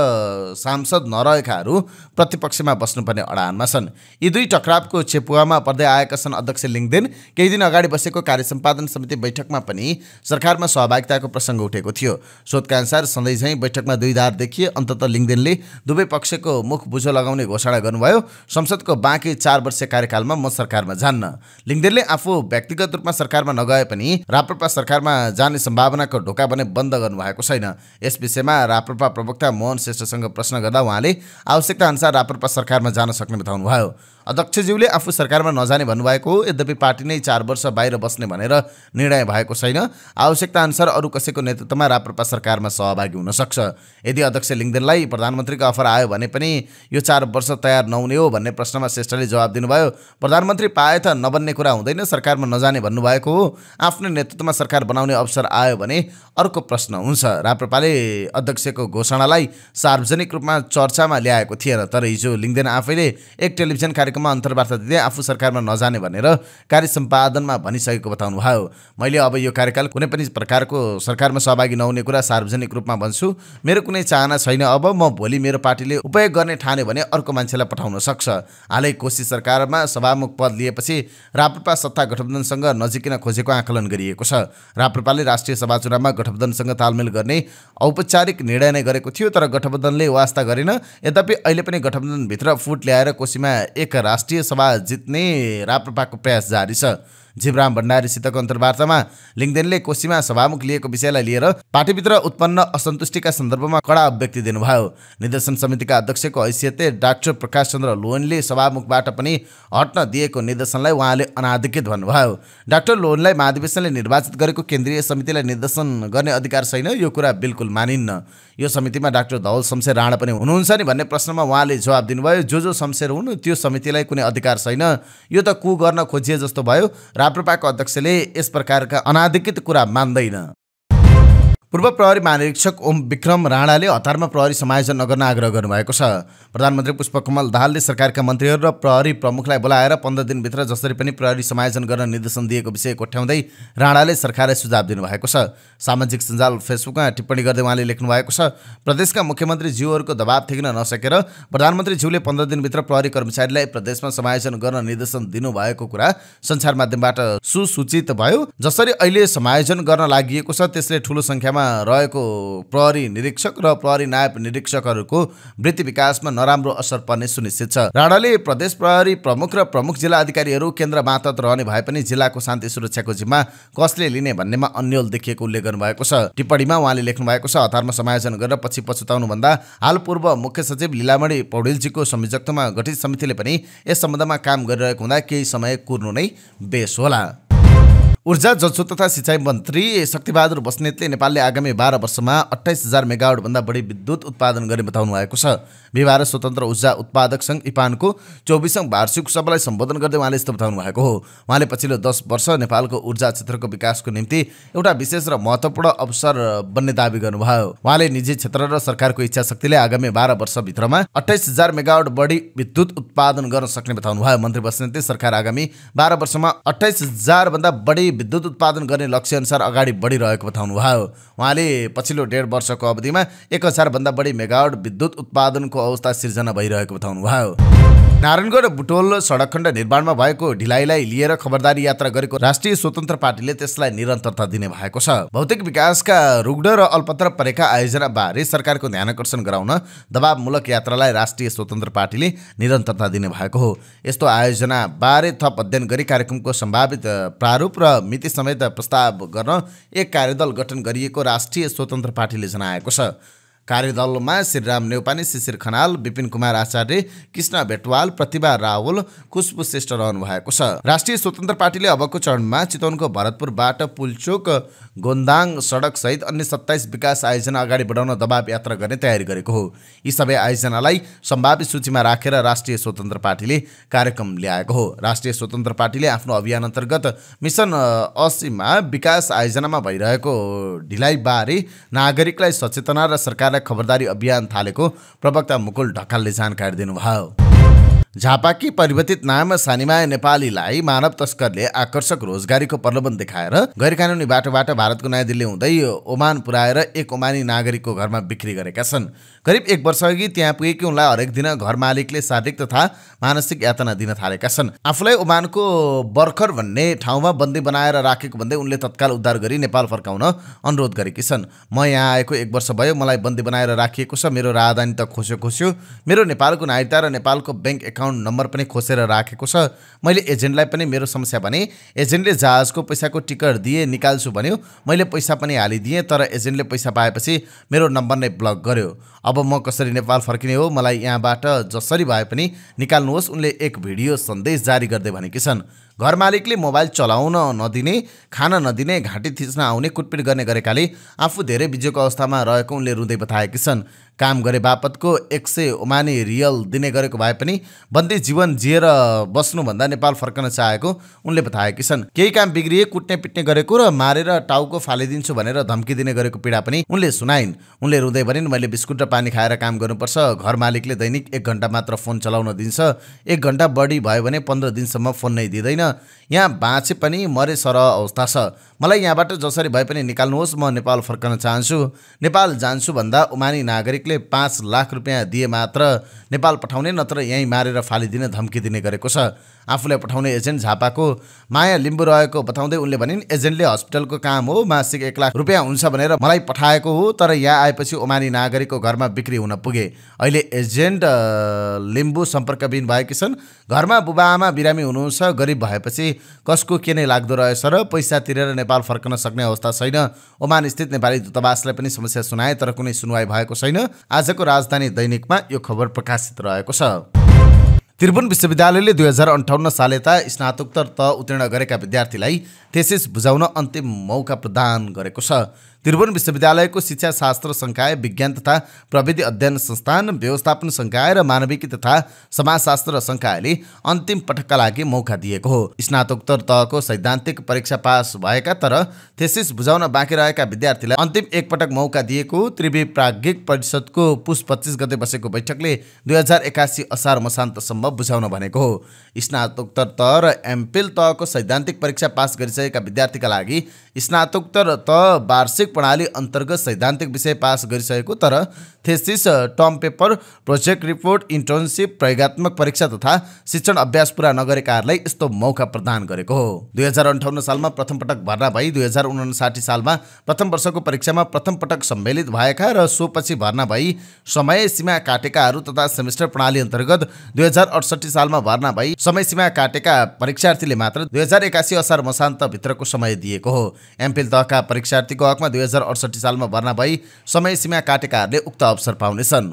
सांसद नरहेकाहरू प्रतिपक्षमा बस्नुपर्ने अडानमा छन् यी दुई टक्रावको चेपुवामा पर्दै आएका छन् अध्यक्ष लिङदेन केही दिन अगाडि बसेको कार्य सम्पादन समिति बैठकमा पनि सरकारमा सहभागिताको प्रसङ्ग उठेको थियो सोधका अनुसार झैँ बैठकमा दुई धार देखिए अन्तत लिङदेनले दुवै पक्षको मुख बुझो लगाउने घोषणा गर्नुभयो संसदको बाँकी चार वर्ष कार्यकालमा म सरकारमा जान्न लिङ्गदेनले आफू व्यक्तिगत रूपमा सरकारमा नगए पनि राप्रपा सरकारमा जाने सम्भावनाको ढोका भने बन्द गर्नु भएको छैन यस विषयमा राप्रपा प्रवक्ता मोहन श्रेष्ठसँग प्रश्न गर्दा उहाँले आवश्यकता अनुसार राप्रपा सरकारमा जान सक्ने बताउनुभयो अध्यक्षज्यूले आफू सरकारमा नजाने भन्नुभएको हो यद्यपि पार्टी नै चार वर्ष बाहिर बस्ने भनेर निर्णय भएको छैन आवश्यकता अनुसार अरू कसैको नेतृत्वमा राप्रपा सरकारमा सहभागी हुनसक्छ यदि अध्यक्ष लिङ्गदेनलाई प्रधानमन्त्रीको अफर आयो भने पनि यो चार वर्ष तयार नहुने हो भन्ने प्रश्नमा श्रेष्ठले जवाब दिनुभयो प्रधानमन्त्री पाए त नबन्ने कुरा हुँदैन सरकारमा नजाने भन्नुभएको हो आफ्नो नेतृत्वमा सरकार बनाउने अवसर आयो भने अर्को प्रश्न हुन्छ राप्रपाले अध्यक्षको घोषणालाई सार्वजनिक रूपमा चर्चामा ल्याएको थिएन तर हिजो लिङ्गदेन आफैले एक टेलिभिजन कार्यक्रम कार्यक्रममा अन्तर्वार्ता दिँदै आफू सरकारमा नजाने भनेर कार्य सम्पादनमा भनिसकेको भयो मैले अब यो कार्यकाल कुनै पनि प्रकारको सरकारमा सहभागी नहुने कुरा सार्वजनिक रूपमा भन्छु मेरो कुनै चाहना छैन अब म भोलि मेरो पार्टीले उपयोग गर्ने ठान्यो भने अर्को मान्छेलाई पठाउन सक्छ हालै कोशी सरकारमा सभामुख पद लिएपछि राप्रपा सत्ता गठबन्धनसँग नजिकिन खोजेको आकलन गरिएको छ राप्रपाले राष्ट्रिय सभा चुनावमा गठबन्धनसँग तालमेल गर्ने औपचारिक निर्णय नै गरेको थियो तर गठबन्धनले वास्ता गरेन यद्यपि अहिले पनि गठबन्धनभित्र फुट ल्याएर कोशीमा एक राष्ट्रिय सभा जित्ने राप्रपाको प्रयास जारी छ जीवराम भण्डारीसितको अन्तर्वार्तामा लिङ्गदेनले कोशीमा सभामुख लिएको विषयलाई लिएर पार्टीभित्र उत्पन्न असन्तुष्टिका सन्दर्भमा कडा अभिव्यक्ति दिनुभयो निर्देशन समितिका अध्यक्षको हैसियतले डाक्टर प्रकाश चन्द्र लोहनले सभामुखबाट पनि हट्न दिएको निर्देशनलाई उहाँले अनाधिकृत भन्नुभयो डाक्टर लोहनलाई महाधिवेशनले निर्वाचित गरेको केन्द्रीय समितिलाई निर्देशन गर्ने अधिकार छैन यो कुरा बिल्कुल मानिन्न यो समितिमा डाक्टर धवल शमशेर राणा पनि हुनुहुन्छ नि भन्ने प्रश्नमा उहाँले जवाब दिनुभयो जो जो शमशेर हुन् त्यो समितिलाई कुनै अधिकार छैन यो त कु गर्न खोजिए जस्तो भयो राप्रपाको अध्यक्षले यस प्रकारका अनाधिकृत कुरा मान्दैन पूर्व प्रहरी महानिरीक्षक ओम विक्रम राणाले हतारमा प्रहरी समायोजन नगर्न आग्रह गर्नुभएको छ प्रधानमन्त्री पुष्पकमल दाहालले सरकारका मन्त्रीहरू र प्रहरी प्रमुखलाई बोलाएर पन्ध्र दिनभित्र जसरी पनि प्रहरी समायोजन गर्न निर्देशन दिएको विषय कोठ्याउँदै राणाले सरकारलाई सुझाव दिनुभएको छ सामाजिक सञ्जाल फेसबुकमा टिप्पणी गर्दै उहाँले लेख्नु भएको छ प्रदेशका मुख्यमन्त्री ज्यूहरूको दबाब थिक्न नसकेर प्रधानमन्त्री प्रधानमन्त्रीज्यूले पन्ध्र दिनभित्र प्रहरी कर्मचारीलाई प्रदेशमा समायोजन गर्न निर्देशन दिनुभएको कुरा सञ्चार माध्यमबाट सुसूचित भयो जसरी अहिले समायोजन गर्न लागि छ त्यसले ठुलो सङ्ख्यामा अवस्थामा रहेको प्रहरी निरीक्षक र प्रहरी नायब निरीक्षकहरूको वृत्ति विकासमा नराम्रो असर पर्ने सुनिश्चित छ राणाले प्रदेश प्रहरी प्रमुख र प्रमुख जिल्ला अधिकारीहरू केन्द्र मातत रहने भए पनि जिल्लाको शान्ति सुरक्षाको जिम्मा कसले लिने भन्नेमा अन्यल देखिएको उल्लेख गर्नुभएको छ टिप्पणीमा उहाँले लेख्नु भएको छ हतारमा समायोजन गरेर पछि पछुताउनुभन्दा हाल पूर्व मुख्य सचिव लिलामणी पौडेलजीको संयोजकत्वमा गठित समितिले पनि यस सम्बन्धमा काम गरिरहेको हुँदा केही समय कुर्नु नै बेस होला ऊर्जा जलस्रोत तथा सिँचाइ मन्त्री शक्तिबहादुर बस्नेतले नेपालले आगामी बाह्र वर्षमा अठाइस हजार मेगावटभन्दा बढी विद्युत उत्पादन गर्ने बताउनु भएको छ बिहार स्वतन्त्र ऊर्जा उत्पादक सङ्घ इपानको चौबिसौँ वार्षिक सभालाई सम्बोधन गर्दै उहाँले यस्तो बताउनु भएको हो उहाँले पछिल्लो दस वर्ष नेपालको ऊर्जा क्षेत्रको विकासको निम्ति एउटा विशेष र महत्त्वपूर्ण अवसर बन्ने दावी गर्नुभयो उहाँले निजी क्षेत्र र सरकारको इच्छा शक्तिले आगामी बाह्र वर्षभित्रमा अठाइस हजार मेगावट बढी विद्युत उत्पादन गर्न सक्ने बताउनु बताउनुभयो मन्त्री बस्नेतले सरकार आगामी बाह्र वर्षमा अठाइस हजारभन्दा बढी विद्युत उत्पादन गर्ने लक्ष्य अनुसार अगाडि बढिरहेको बताउनु बताउनुभयो उहाँले पछिल्लो डेढ वर्षको अवधिमा एक हजारभन्दा बढी मेगावट विद्युत उत्पादनको अवस्था सिर्जना भइरहेको बताउनुभयो नारायणगढ बुटोल सडक खण्ड निर्माणमा भएको ढिलाइलाई लिएर खबरदारी यात्रा गरेको राष्ट्रिय स्वतन्त्र पार्टीले त्यसलाई निरन्तरता दिने भएको छ भौतिक विकासका रुग्ण र अल्पत्र परेका आयोजना बारे सरकारको आकर्षण गराउन दबावमूलक यात्रालाई राष्ट्रिय स्वतन्त्र पार्टीले निरन्तरता दिने भएको हो यस्तो आयोजना बारे थप अध्ययन गरी कार्यक्रमको सम्भावित प्रारूप र मिति समेत प्रस्ताव गर्न एक कार्यदल गठन गरिएको राष्ट्रिय स्वतन्त्र पार्टीले जनाएको छ कार्यदलमा श्रीराम नेउपाने शिशिर खनाल विपिन कुमार आचार्य कृष्ण भेटवाल प्रतिभा रावल खुसबु श्रेष्ठ रहनु भएको छ राष्ट्रिय स्वतन्त्र पार्टीले अबको चरणमा चितवनको भरतपुरबाट पुलचोक गोन्दाङ सडक सहित अन्य सत्ताइस विकास आयोजना अगाडि बढाउन दबाव यात्रा गर्ने तयारी गरेको हो यी सबै आयोजनालाई सम्भावित सूचीमा राखेर रा राष्ट्रिय स्वतन्त्र पार्टीले कार्यक्रम ल्याएको हो राष्ट्रिय स्वतन्त्र पार्टीले आफ्नो अभियान अन्तर्गत मिसन असीमा विकास आयोजनामा भइरहेको ढिलाइबारे नागरिकलाई सचेतना र सरकार खबरदारी अभियान थालेको प्रवक्ता मुकुल ढकालले जानकारी दिनुभयो झापाकी परिवर्तित नाम सानिमाय नेपालीलाई मानव तस्करले आकर्षक रोजगारीको प्रलोभन देखाएर गैर कानुनी बाटोबाट भारतको नयाँ दिल्ली हुँदै ओमान पुर्याएर एक ओमानी नागरिकको घरमा बिक्री गरेका छन् करिब एक वर्षअघि त्यहाँ पुगेकी उनलाई हरेक दिन घर मालिकले शारीरिक तथा मानसिक यातना दिन थालेका छन् आफूलाई ओमानको बर्खर भन्ने ठाउँमा बन्दी बनाएर राखेको भन्दै उनले तत्काल उद्धार गरी नेपाल फर्काउन अनुरोध गरेकी छन् म यहाँ आएको एक वर्ष भयो मलाई बन्दी बनाएर राखिएको छ मेरो राजधानी त खोस्यो खोस्यो मेरो नेपालको नागरिकता र नेपालको ब्याङ्क एकाउन्ट नम्बर पनि खोसेर राखेको छ मैले एजेन्टलाई पनि मेरो समस्या भने एजेन्टले जहाजको पैसाको टिकट दिए निकाल्छु भन्यो मैले पैसा पनि हालिदिएँ तर एजेन्टले पैसा पाएपछि मेरो नम्बर नै ब्लक गर्यो अब म कसरी नेपाल फर्किने हो मलाई यहाँबाट जसरी भए पनि निकाल्नुहोस् उनले एक भिडियो सन्देश जारी गर्दै भनेकी छन् घर मालिकले मोबाइल चलाउन नदिने खान नदिने घाँटी थिच्न आउने कुटपिट गर्ने गरेकाले आफू धेरै बिजोको अवस्थामा रहेको उनले रुँदै बताएकी छन् काम गरे बापतको एक सय ओमानी रियल दिने गरेको भए पनि बन्दी जीवन जिएर बस्नुभन्दा नेपाल फर्कन चाहेको उनले बताएकी छन् केही काम बिग्रिए कुट्ने पिट्ने गरेको र मारेर टाउको फालिदिन्छु भनेर धम्की दिने गरेको पीडा पनि उनले सुनाइन् उनले रुँदै भनिन् मैले बिस्कुट र पानी खाएर काम गर्नुपर्छ घर मालिकले दैनिक एक घन्टा मात्र फोन चलाउन दिन्छ एक घन्टा बढी भयो भने पन्ध्र दिनसम्म फोन नै दिँदैन यहाँ बाँचे पनि मरे सर अवस्था छ मलाई यहाँबाट जसरी भए पनि निकाल्नुहोस् म नेपाल फर्कन चाहन्छु नेपाल जान्छु भन्दा उमानी नागरिकले पाँच लाख रुपियाँ दिए मात्र नेपाल पठाउने नत्र यहीँ मारेर फालिदिने धम्की दिने गरेको छ आफूलाई पठाउने एजेन्ट झापाको माया लिम्बू रहेको बताउँदै उनले भनिन् एजेन्टले हस्पिटलको काम हो मासिक एक लाख रुपियाँ हुन्छ भनेर मलाई पठाएको हो तर यहाँ आएपछि ओमानी नागरिकको घरमा बिक्री हुन पुगे अहिले एजेन्ट लिम्बू सम्पर्कविहीन भएकी छन् घरमा बुबा आमा बिरामी हुनुहुन्छ गरिब भएपछि कसको के नै लाग्दो रहेछ र पैसा तिरेर नेपाल फर्कन सक्ने अवस्था छैन ओमान स्थित नेपाली दूतावासलाई पनि समस्या सुनाए तर कुनै सुनवाई भएको छैन आजको राजधानी दैनिकमा यो खबर प्रकाशित रहेको छ त्रिभुवन विश्वविद्यालयले दुई हजार अन्ठाउन्न साल यता स्नातोत्तर त उत्तीर्ण गरेका विद्यार्थीलाई थेसिस बुझाउन अन्तिम मौका प्रदान गरेको छ त्रिभुवन विश्वविद्यालयको शिक्षा शास्त्र संकाय विज्ञान तथा प्रविधि अध्ययन संस्थान व्यवस्थापन संकाय र मानविकी तथा समाजशास्त्र संकायले अन्तिम पटकका लागि मौका दिएको हो स्नातोत्तर तहको सैद्धान्तिक परीक्षा पास भएका तर थेसिस बुझाउन बाँकी रहेका विद्यार्थीलाई अन्तिम एकपटक मौका दिएको त्रिवी प्राज्ञिक परिषदको पुस पच्चिस गते बसेको बैठकले दुई हजार एकासी असार मसान्तसम्म बुझाउन भनेको हो स्नातोत्तर तह र एमपिल तहको सैद्धान्तिक परीक्षा पास गरिसकेका विद्यार्थीका लागि स्नातोत्तर तह वार्षिक प्रणाली अन्तर्गत सैद्धान्तिक विषय पास गरिसकेको तर thesis term paper project report internship प्रयोगत्मक परीक्षा तथा शिक्षण अभ्यास पुरा नगरेकाहरूलाई यस्तो मौका प्रदान गरेको हो दुई हजार अन्ठाउन्न सालमा प्रथम पटक भर्ना भई दुई हजार उनासाठी सालमा प्रथम वर्षको परीक्षामा प्रथम पटक सम्मेलित भएका र सोपछि भर्ना भई समय सीमा काटेकाहरू तथा सेमेस्टर प्रणाली अन्तर्गत दुई हजार अडसठी सालमा भर्ना भई समय सीमा काटेका परीक्षार्थीले मात्र दुई हजार एकासी असार मसान्तभित्रको समय दिएको हो एमपिल तहका परीक्षार्थीको हकमा दुई दुई सालमा भर्ना भई सीमा काटेकाहरूले उक्त अवसर पाउनेछन्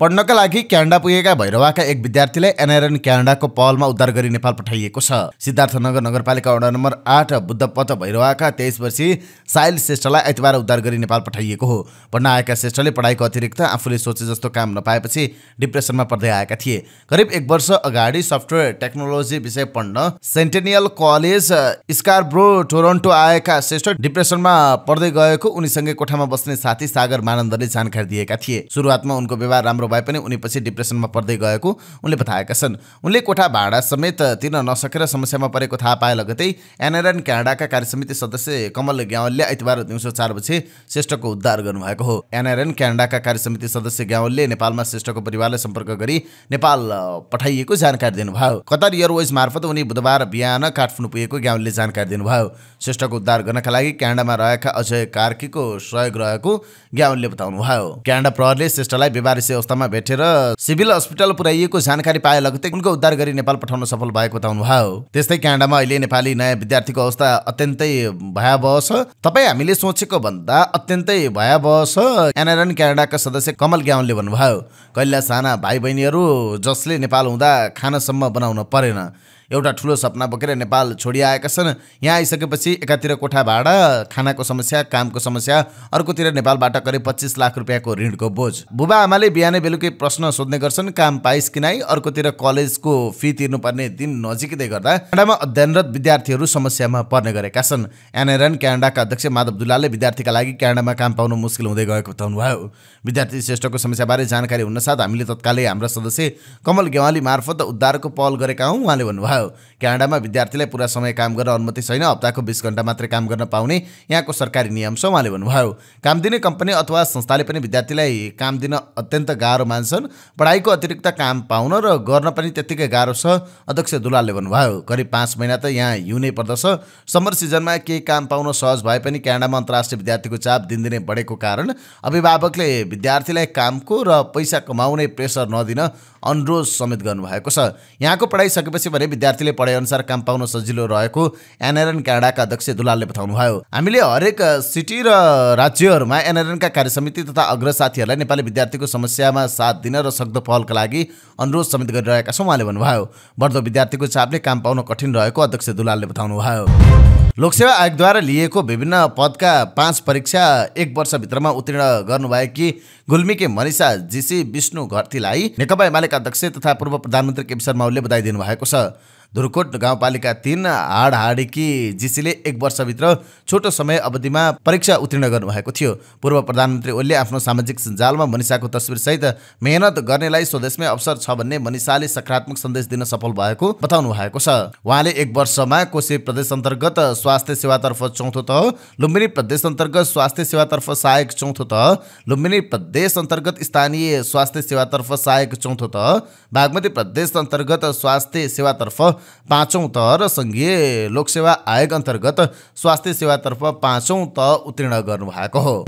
पढ्नका लागि क्यानाडा पुगेका भैरवाका एक विद्यार्थीलाई एनआरएन क्यानाडाको पहलमा उद्धार गरी नेपाल पठाइएको छ सिद्धार्थनगर नगरपालिका वडा नम्बर आठ बुद्धपथ भैरवाका तेइस वर्षीय साइल श्रेष्ठलाई आइतबार उद्धार गरी नेपाल पठाइएको हो पढ्न आएका श्रेष्ठले पढाइको अतिरिक्त आफूले सोचे जस्तो काम नपाएपछि डिप्रेसनमा पर्दै आएका थिए करिब एक वर्ष अगाडि सफ्टवेयर टेक्नोलोजी विषय पढ्न सेन्टेनियल कलेज स्कारब्रो टोरन्टो आएका श्रेष्ठ डिप्रेसनमा पढ्दै गएको उनीसँगै कोठामा बस्ने साथी सागर मानन्दले जानकारी दिएका थिए सुरुवातमा उनको व्यवहार राम्रो राम्रो भए पनि उनी पछि डिप्रेसनमा पर्दै गएको उनले बताएका छन् उनले कोठा भाडा समेत तिर्न नसकेर समस्यामा परेको थाहा पाए लगतै एनआरएन क्यानाडाका कार्यसमिति सदस्य कमल ग्यावलले आइतबार दिउँसो चार बजे श्रेष्ठको उद्धार गर्नुभएको हो एनआरएन क्यानाडाका कार्यसमिति सदस्य ग्यावलले नेपालमा श्रेष्ठको परिवारलाई सम्पर्क गरी नेपाल पठाइएको जानकारी दिनुभयो कतार एयरवेज मार्फत उनी बुधबार बिहान काठमाडौँ पुगेको ग्यावलले जानकारी दिनुभयो श्रेष्ठको उद्धार गर्नका लागि क्यानाडामा रहेका अजय कार्कीको सहयोग रहेको ग्यावलले बताउनुभयो क्यानाडा प्रहरले श्रेष्ठलाई व्यवहारिक अवस्थामा भेटेर सिभिल हस्पिटल पुर्याइएको जानकारी पाए लगतै उनको उद्धार गरी नेपाल पठाउन सफल भएको बताउनुभयो त्यस्तै क्यानाडामा अहिले नेपाली नयाँ विद्यार्थीको अवस्था अत्यन्तै भयावह छ तपाईँ हामीले सोचेको भन्दा अत्यन्तै भयावह छ एनआरएन क्यानाडाका सदस्य कमल ग्याउनले भन्नुभयो कैला साना भाइ बहिनीहरू जसले नेपाल हुँदा खानासम्म बनाउन परेन एउटा ठुलो सपना बोकेर नेपाल छोडिआएका छन् यहाँ आइसकेपछि एकातिर कोठा भाडा खानाको समस्या कामको समस्या अर्कोतिर नेपालबाट करिब पच्चिस लाख रुपियाँको ऋणको बोझ बुबा आमाले बिहानै बेलुकै प्रश्न सोध्ने गर्छन् काम पाइस कि नै अर्कोतिर कलेजको फी तिर्नुपर्ने दिन नजिकै गर्दा क्यानाडामा अध्ययनरत विद्यार्थीहरू समस्यामा पर्ने गरेका छन् एनआरएन क्यानाडाका अध्यक्ष माधव दुलालले विद्यार्थीका लागि क्यानाडामा काम पाउनु मुस्किल हुँदै गएको बताउनु भयो विद्यार्थी श्रेष्ठको समस्याबारे जानकारी हुनसाथ हामीले तत्कालै हाम्रा सदस्य कमल गेवाली मार्फत उद्धारको पहल गरेका हौँ उहाँले भन्नुभयो हो क्यानाडामा विद्यार्थीलाई पुरा समय काम गर्न अनुमति छैन हप्ताको बिस घन्टा मात्रै काम गर्न पाउने यहाँको सरकारी नियम छ उहाँले भन्नुभयो काम दिने कम्पनी अथवा संस्थाले पनि विद्यार्थीलाई काम दिन अत्यन्त गाह्रो मान्छन् पढाइको अतिरिक्त काम पाउन र गर्न पनि त्यत्तिकै गाह्रो छ अध्यक्ष दुलालले भन्नुभयो करिब पाँच महिना त यहाँ हिउँ नै पर्दछ समर सिजनमा केही काम पाउन सहज भए पनि क्यानाडामा अन्तर्राष्ट्रिय विद्यार्थीको चाप दिनदिनै बढेको कारण अभिभावकले विद्यार्थीलाई कामको र पैसा कमाउने प्रेसर नदिन अनुरोध समेत गर्नुभएको छ यहाँको पढाइ सकेपछि भने विद्यार्थीले पढाइअनुसार काम पाउन सजिलो रहेको एनआरएन क्यानाडाका अध्यक्ष दुलालले बताउनु भयो हामीले हरेक सिटी र राज्यहरूमा एनआरएनका कार्य समिति तथा अग्र साथीहरूलाई नेपाली विद्यार्थीको समस्यामा साथ दिन र सक्दो पहलका लागि अनुरोध समेत गरिरहेका छौँ उहाँले भन्नुभयो बढ्दो विद्यार्थीको चापले काम पाउन कठिन रहेको अध्यक्ष दुलालले बताउनु भयो लोकसेवा आयोगद्वारा लिएको विभिन्न पदका पाँच परीक्षा एक वर्षभित्रमा उत्तीर्ण गर्नुभएकी गुल्मीकी मनिषा जीसी विष्णु घरतीलाई नेकपा एमालेका अध्यक्ष तथा पूर्व प्रधानमन्त्री केपी शर्मा ओलीले बधाई दिनुभएको छ धुरकोट गाउँपालिका तिन हाडहाडीकी जीसीले एक वर्षभित्र छोटो समय अवधिमा परीक्षा उत्तीर्ण गर्नुभएको थियो पूर्व प्रधानमन्त्री ओलीले आफ्नो सामाजिक सञ्जालमा मनिषाको तस्विरसहित मेहनत गर्नेलाई स्वदेशमै अवसर छ भन्ने मनिषाले सकारात्मक सन्देश दिन सफल भएको बताउनु भएको छ उहाँले एक वर्षमा कोशी प्रदेश अन्तर्गत स्वास्थ्य सेवातर्फ चौथो तह लुम्बिनी प्रदेश अन्तर्गत स्वास्थ्य सेवातर्फ सहायक चौथो तह लुम्बिनी प्रदेश अन्तर्गत स्थानीय स्वास्थ्य सेवातर्फ सहायक चौथो तह बागमती प्रदेश अन्तर्गत स्वास्थ्य सेवातर्फ पाँचौँ त र सङ्घीय लोकसेवा आयोग अन्तर्गत स्वास्थ्य सेवातर्फ पाँचौँ त उत्तीर्ण गर्नुभएको हो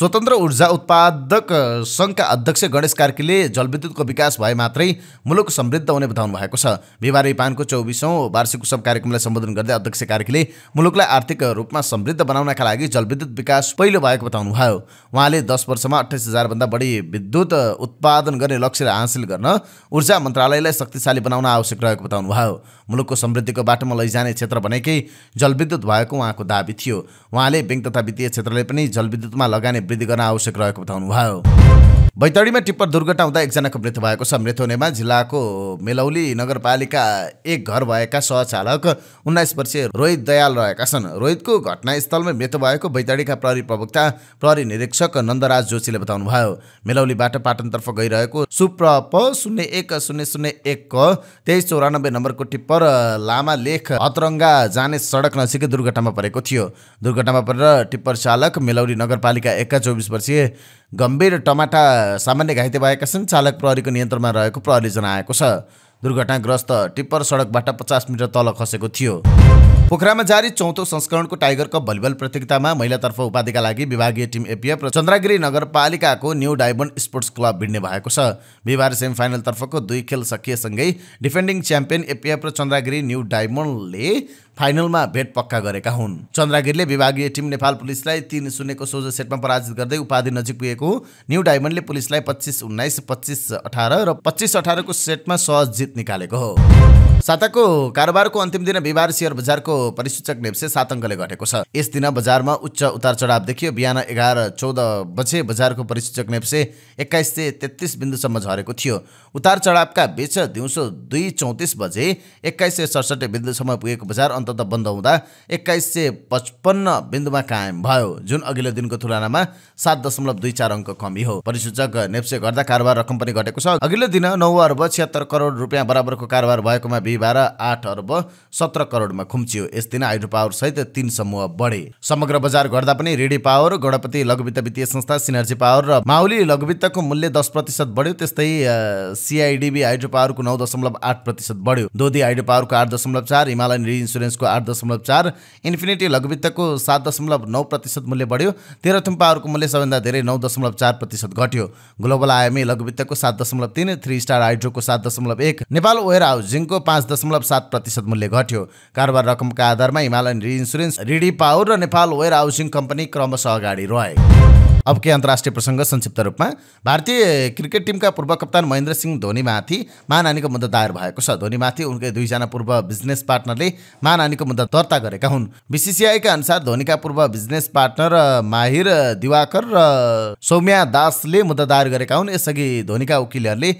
स्वतन्त्र ऊर्जा उत्पादक सङ्घका अध्यक्ष गणेश कार्कीले जलविद्युतको विकास भए मात्रै मुलुक समृद्ध हुने बताउनु भएको छ बिहिबारी पानको चौबिसौँ वार्षिक उत्सव कार्यक्रमलाई सम्बोधन गर्दै अध्यक्ष कार्कीले मुलुकलाई आर्थिक रूपमा समृद्ध बनाउनका लागि जलविद्युत विकास पहिलो भएको बताउनुभयो उहाँले दस वर्षमा अठाइस हजारभन्दा बढी विद्युत उत्पादन गर्ने लक्ष्य हासिल गर्न ऊर्जा मन्त्रालयलाई शक्तिशाली बनाउन आवश्यक रहेको बताउनुभयो मुलुकको समृद्धिको बाटोमा लैजाने क्षेत्र भनेकै जलविद्युत भएको उहाँको दावी थियो उहाँले ब्याङ्क तथा वित्तीय क्षेत्रले पनि जलविद्युतमा लगानी वृद्धि गर्न आवश्यक रहेको भयो बैतडीमा टिप्पर दुर्घटना हुँदा एकजनाको मृत्यु भएको छ मृत्यु हुनेमा जिल्लाको मेलौली नगरपालिका एक घर भएका सहचालक उन्नाइस वर्षीय रोहित दयाल रहेका छन् रोहितको घटनास्थलमै मृत्यु भएको बैतडीका प्रहरी प्रवक्ता प्रहरी निरीक्षक नन्दराज जोशीले बताउनु भयो मेलौलीबाट पाटनतर्फ गइरहेको सुप्रप शून्य एक शून्य शून्य एक तेइस चौरानब्बे नम्बरको टिप्पर लामा लेख हतरङ्गा जाने सडक नजिकै दुर्घटनामा परेको थियो दुर्घटनामा परेर टिप्पर चालक मेलौली नगरपालिका एक चौबिस वर्षीय गम्भीर टमाटा सामान्य घाइते भएका छन् चालक प्रहरीको नियन्त्रणमा रहेको प्रहरी जनाएको छ दुर्घटनाग्रस्त टिप्पर सडकबाट पचास मिटर तल खसेको थियो पोखरामा जारी चौथो संस्करणको टाइगर कप भलिबल प्रतियोगितामा महिलातर्फ उपाधिका लागि विभागीय टिम एपिएफ र चन्द्रगिरी नगरपालिकाको न्यू डायमन्ड स्पोर्ट्स क्लब भिड्ने भएको छ बिहिबार सेमिफाइनलतर्फको दुई खेल सकिएसँगै डिफेन्डिङ च्याम्पियन एपिएफ र चन्द्रगिरी न्यू डायमन्डले फाइनलमा भेट पक्का गरेका हुन् चन्द्रागिरीले विभागीय टिम नेपाल पुलिसलाई तिन शून्यको सोझो सेटमा पराजित गर्दै उपाधि नजिक पुगेको न्यू डायमन्डले पुलिसलाई पच्चिस उन्नाइस पच्चिस अठार र पच्चिस अठारको सेटमा सहज जित निकालेको हो साताको कारोबारको अन्तिम दिन बिहिबार सेयर बजार बजारको परिसूचक नेप्से सात अङ्कले घटेको छ यस दिन बजारमा उच्च उतार चढाव देखियो बिहान एघार चौध बजे बजारको परिसूचक नेप्से एक्काइस सय तेत्तिस बिन्दुसम्म झरेको थियो उतार चढावका बीच दिउँसो दुई चौतिस बजे एक्काइस सय सडसठी बिन्दुसम्म पुगेको बजार अन्तत बन्द हुँदा एक्काइस सय पचपन्न बिन्दुमा कायम भयो जुन अघिल्लो दिनको तुलनामा सात दशमलव दुई चार अङ्क कमी हो परिसूचक नेप्से गर्दा कारोबार रकम पनि घटेको छ अघिल्लो दिन नौ अर्ब छिहत्तर करोड रुपियाँ बराबरको कारोबार भएकोमा बिहिबार आठ अर्ब सत्र करोडमा खुम खुम्चियो यस दिन हाइड्रो पावर सहित तीन समूह बढे समग्र बजार गर्दा पनि रेडी पावर गणपति लघुवित्त वित्तीय संस्था सिनर्जी पावर र माउली लघुवित्तको मूल्य दस प्रतिशत बढ्यो त्यस्तै सिआइडिबी हाइड्रो पावरको नौ दशमलव आठ प्रतिशत बढ्यो दोधी हाइड्रो पावरको आठ दशमलव चार हिमालयन रि इन्सुरेन्सको आठ दशमलव चार इन्फिनिटी लघुवित्तको सात दशमलव नौ प्रतिशत मूल्य बढ्यो तेह्रथुम पावरको मूल्य सबैभन्दा धेरै नौ दशमलव चार प्रतिशत घट्यो ग्लोबल आयामी e लघुवित्तको सात दशमलव तिन थ्री स्टार हाइड्रोको सात दशमलव एक नेपाल वेयर हाउसिङको पाँच दशमलव सात प्रतिशत मूल्य घट्यो कारोबार रकमका आधारमा हिमालयन रि इन्सुरेन्स रिडी पावर र नेपाल वेयर हाउसिङ कम्पनी क्रमशः अगाडि रहे अब के अन्तर्राष्ट्रिय प्रसङ्ग संक्षिप्त रूपमा भारतीय क्रिकेट टिमका पूर्व कप्तान महेन्द्र सिंह धोनीमाथि महानानीको मुद्दा दायर भएको छ धोनीमाथि उनकै दुईजना पूर्व बिजनेस पार्टनरले महानानीको मुद्दा दर्ता गरेका हुन् बिसिसिआईका अनुसार धोनीका पूर्व बिजनेस पार्टनर माहिर दिवाकर र सौम्या दासले मुद्दा दायर गरेका हुन् यसअघि धोनीका वकिलहरूले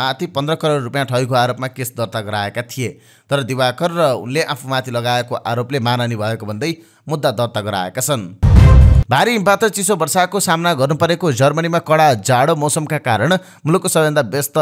माथि पन्ध्र करोड रुपियाँ ठगेको आरोपमा केस दर्ता गराएका थिए तर दिवाकर र उनले आफूमाथि लगाएको आरोपले मानहानी भएको भन्दै मुद्दा दर्ता गराएका छन् भारी हिमपात चिसो वर्षाको सामना गर्नु परेको जर्मनीमा कडा जाडो मौसमका कारण मुलुकको सबैभन्दा व्यस्त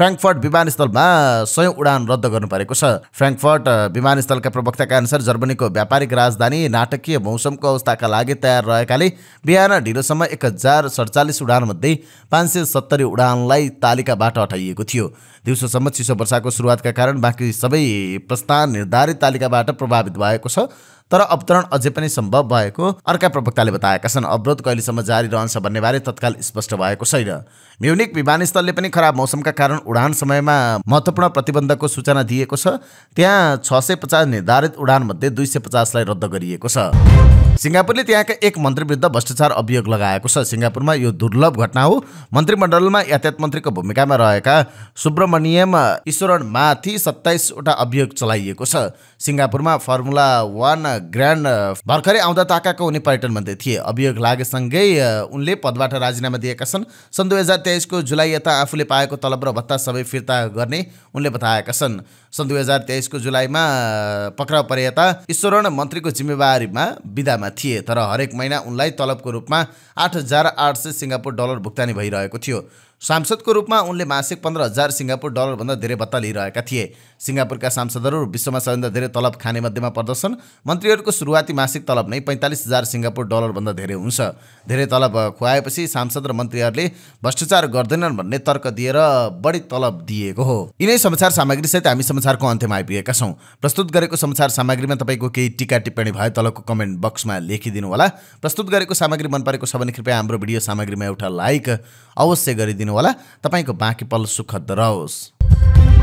फ्रेङ्कफर्ट विमानस्थलमा सयौँ उडान रद्द गर्नु परेको छ फ्रेङ्कफर्ट विमानस्थलका प्रवक्ताका अनुसार जर्मनीको व्यापारिक राजधानी नाटकीय मौसमको अवस्थाका लागि तयार रहेकाले बिहान ढिलोसम्म एक हजार सडचालिस उडानमध्ये पाँच सय सत्तरी उडानलाई तालिकाबाट हटाइएको थियो दिउँसोसम्म चिसो वर्षाको सुरुवातका कारण बाँकी सबै प्रस्थान निर्धारित तालिकाबाट प्रभावित भएको छ तर अवतरण अझै पनि सम्भव भएको अर्का प्रवक्ताले बताएका छन् अवरोध कहिलेसम्म जारी रहन्छ भन्ने बारे तत्काल स्पष्ट भएको छैन म्युनिक विमानस्थलले पनि खराब मौसमका कारण उडान समयमा महत्त्वपूर्ण प्रतिबन्धको सूचना दिएको छ त्यहाँ छ सय पचास निर्धारित उडानमध्ये दुई सय पचासलाई रद्द गरिएको छ सिङ्गापुरले त्यहाँका एक मन्त्री विरुद्ध भ्रष्टाचार अभियोग लगाएको छ सिङ्गापुरमा यो दुर्लभ घटना हो मन्त्रीमण्डलमा यातायात मन्त्रीको भूमिकामा रहेका सुब्रमण्यम ईश्वरणमाथि सत्ताइसवटा अभियोग चलाइएको छ सिङ्गापुरमा फर्मुला वान ग्रान्ड भर्खरै आउँदा ताकाको उनी पर्यटन मन्त्री थिए अभियोग लागेसँगै उनले पदबाट राजीनामा दिएका छन् सन् दुई हजार तेइसको जुलाई यता आफूले पाएको तलब र भत्ता सबै फिर्ता गर्ने उनले बताएका छन् सन् दुई हजार तेइसको जुलाईमा पक्राउ परे यता ईश्वरण मन्त्रीको जिम्मेवारीमा विदामा थिए तर हरेक महिना उनलाई तलबको रूपमा आठ हजार आठ सय सिङ्गापुर डलर भुक्तानी भइरहेको थियो सांसदको रूपमा उनले मासिक पन्ध्र हजार सिङ्गापुर डलरभन्दा धेरै भत्ता लिइरहेका थिए सिङ्गापुरका सांसदहरू विश्वमा सबैभन्दा धेरै तलब खाने मध्येमा पर्दछन् मन्त्रीहरूको सुरुवाती मासिक तलब नै पैँतालिस हजार सिङ्गापुर डलरभन्दा धेरै हुन्छ धेरै तलब खुवाएपछि सांसद र मन्त्रीहरूले भ्रष्टाचार गर्दैनन् भन्ने तर्क दिएर बढी तलब दिएको हो यिनै समाचार सामग्रीसहित हामी समाचारको अन्त्यमा आइपुगेका छौँ प्रस्तुत गरेको समाचार सामग्रीमा तपाईँको केही टिका टिप्पणी भए तलको कमेन्ट बक्समा लेखिदिनु होला प्रस्तुत गरेको सामग्री मन परेको छ भने कृपया हाम्रो भिडियो सामग्रीमा एउटा लाइक अवश्य गरिदिनु होला तपाईँको बाँकी पल सुखद रहोस्